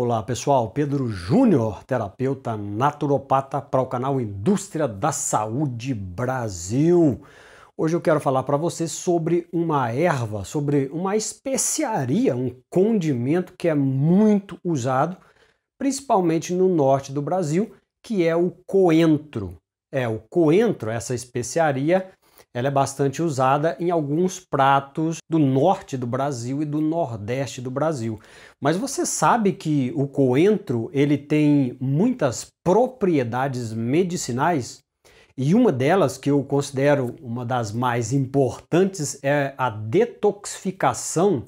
Olá pessoal, Pedro Júnior, terapeuta naturopata para o canal Indústria da Saúde Brasil. Hoje eu quero falar para você sobre uma erva, sobre uma especiaria, um condimento que é muito usado, principalmente no norte do Brasil, que é o coentro. É, o coentro, essa especiaria, ela é bastante usada em alguns pratos do norte do Brasil e do nordeste do Brasil. Mas você sabe que o coentro ele tem muitas propriedades medicinais? E uma delas, que eu considero uma das mais importantes, é a detoxificação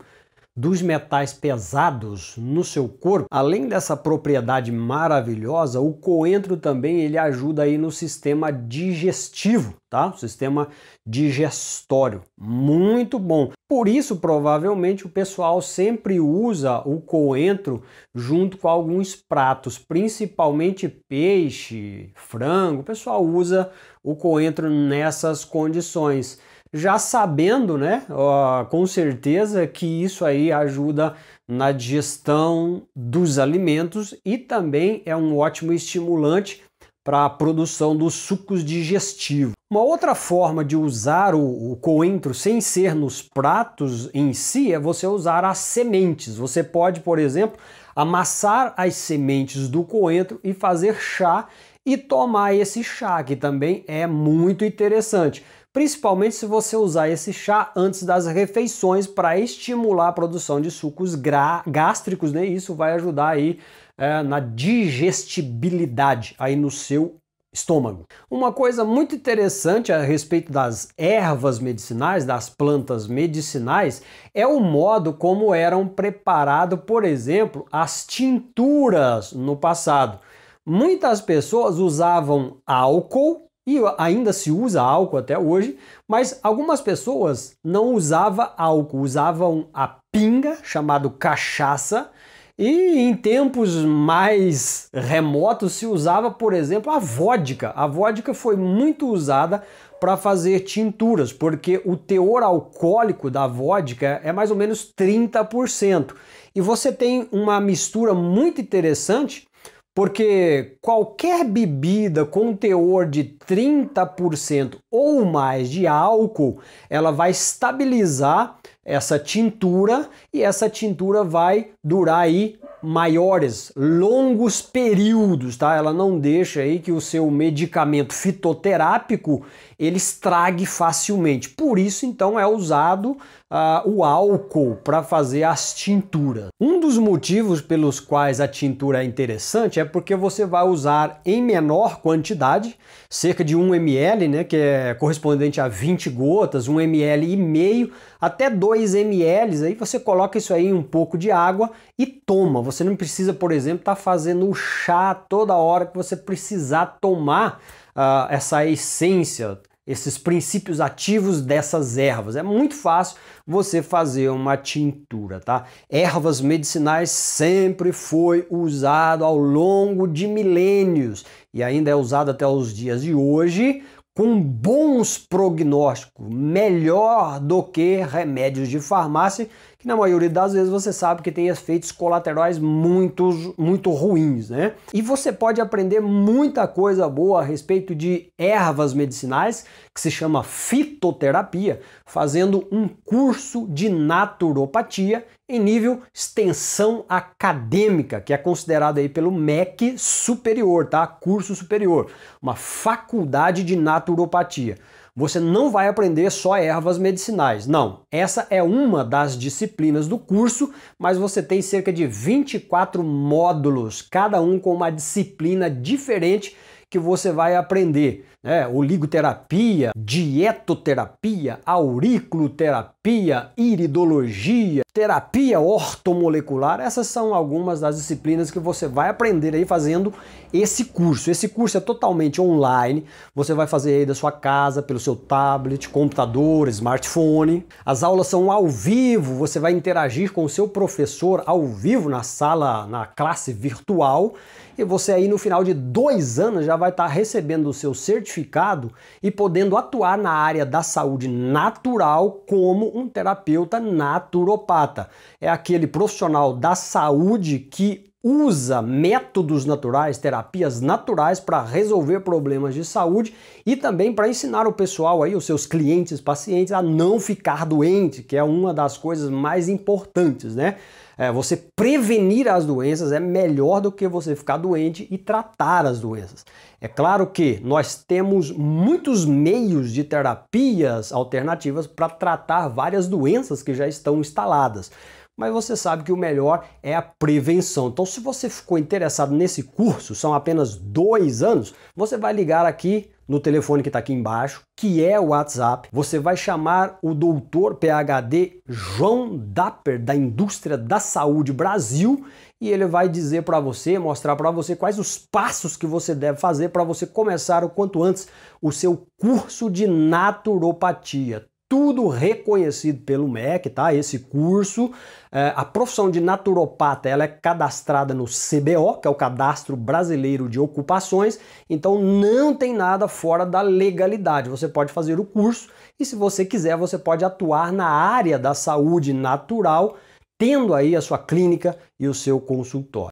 dos metais pesados no seu corpo, além dessa propriedade maravilhosa, o coentro também ele ajuda aí no sistema digestivo, tá? O sistema digestório. Muito bom. Por isso, provavelmente o pessoal sempre usa o coentro junto com alguns pratos, principalmente peixe, frango. O pessoal usa o coentro nessas condições já sabendo, né, ó, com certeza que isso aí ajuda na digestão dos alimentos e também é um ótimo estimulante para a produção dos sucos digestivos. Uma outra forma de usar o, o, coentro sem ser nos pratos em si é você usar as sementes. Você pode, por exemplo, amassar as sementes do coentro e fazer chá e tomar esse chá, que também é muito interessante principalmente se você usar esse chá antes das refeições para estimular a produção de sucos gástricos, né? Isso vai ajudar aí é, na digestibilidade aí no seu estômago. Uma coisa muito interessante a respeito das ervas medicinais, das plantas medicinais, é o modo como eram preparado, por exemplo, as tinturas no passado. Muitas pessoas usavam álcool e ainda se usa álcool até hoje, mas algumas pessoas não usavam álcool, usavam a pinga, chamado cachaça, e em tempos mais remotos se usava, por exemplo, a vodka. A vodka foi muito usada para fazer tinturas, porque o teor alcoólico da vodka é mais ou menos 30%. E você tem uma mistura muito interessante porque qualquer bebida com teor de 30% ou mais de álcool, ela vai estabilizar essa tintura e essa tintura vai durar aí maiores, longos períodos, tá? Ela não deixa aí que o seu medicamento fitoterápico ele estrague facilmente. Por isso, então, é usado uh, o álcool para fazer as tinturas. Um dos motivos pelos quais a tintura é interessante é porque você vai usar em menor quantidade, cerca de 1 ml, né, que é correspondente a 20 gotas, 1 ml e meio, até 2 ml, aí você coloca isso aí em um pouco de água e toma. Você não precisa, por exemplo, estar tá fazendo o chá toda hora que você precisar tomar uh, essa essência esses princípios ativos dessas ervas. É muito fácil você fazer uma tintura, tá? Ervas medicinais sempre foi usado ao longo de milênios e ainda é usado até os dias de hoje com bons prognósticos, melhor do que remédios de farmácia que na maioria das vezes você sabe que tem efeitos colaterais muito, muito ruins, né? E você pode aprender muita coisa boa a respeito de ervas medicinais, que se chama fitoterapia, fazendo um curso de naturopatia em nível extensão acadêmica, que é considerado aí pelo MEC superior, tá? Curso superior, uma faculdade de naturopatia. Você não vai aprender só ervas medicinais, não. Essa é uma das disciplinas do curso, mas você tem cerca de 24 módulos, cada um com uma disciplina diferente que você vai aprender né? oligoterapia, dietoterapia, auriculoterapia, iridologia, terapia ortomolecular. Essas são algumas das disciplinas que você vai aprender aí fazendo esse curso. Esse curso é totalmente online. Você vai fazer aí da sua casa, pelo seu tablet, computador, smartphone. As aulas são ao vivo. Você vai interagir com o seu professor ao vivo na sala, na classe virtual. E você aí no final de dois anos já vai estar recebendo o seu certificado certificado e podendo atuar na área da saúde natural como um terapeuta naturopata. É aquele profissional da saúde que usa métodos naturais, terapias naturais para resolver problemas de saúde e também para ensinar o pessoal aí, os seus clientes, pacientes a não ficar doente, que é uma das coisas mais importantes, né? É, você prevenir as doenças é melhor do que você ficar doente e tratar as doenças. É claro que nós temos muitos meios de terapias alternativas para tratar várias doenças que já estão instaladas mas você sabe que o melhor é a prevenção. Então, se você ficou interessado nesse curso, são apenas dois anos, você vai ligar aqui no telefone que está aqui embaixo, que é o WhatsApp. Você vai chamar o doutor PHD João Dapper, da Indústria da Saúde Brasil, e ele vai dizer para você, mostrar para você quais os passos que você deve fazer para você começar o quanto antes o seu curso de naturopatia tudo reconhecido pelo MEC, tá? Esse curso, é, a profissão de naturopata, ela é cadastrada no CBO, que é o Cadastro Brasileiro de Ocupações, então não tem nada fora da legalidade. Você pode fazer o curso e se você quiser, você pode atuar na área da saúde natural, tendo aí a sua clínica e o seu consultório.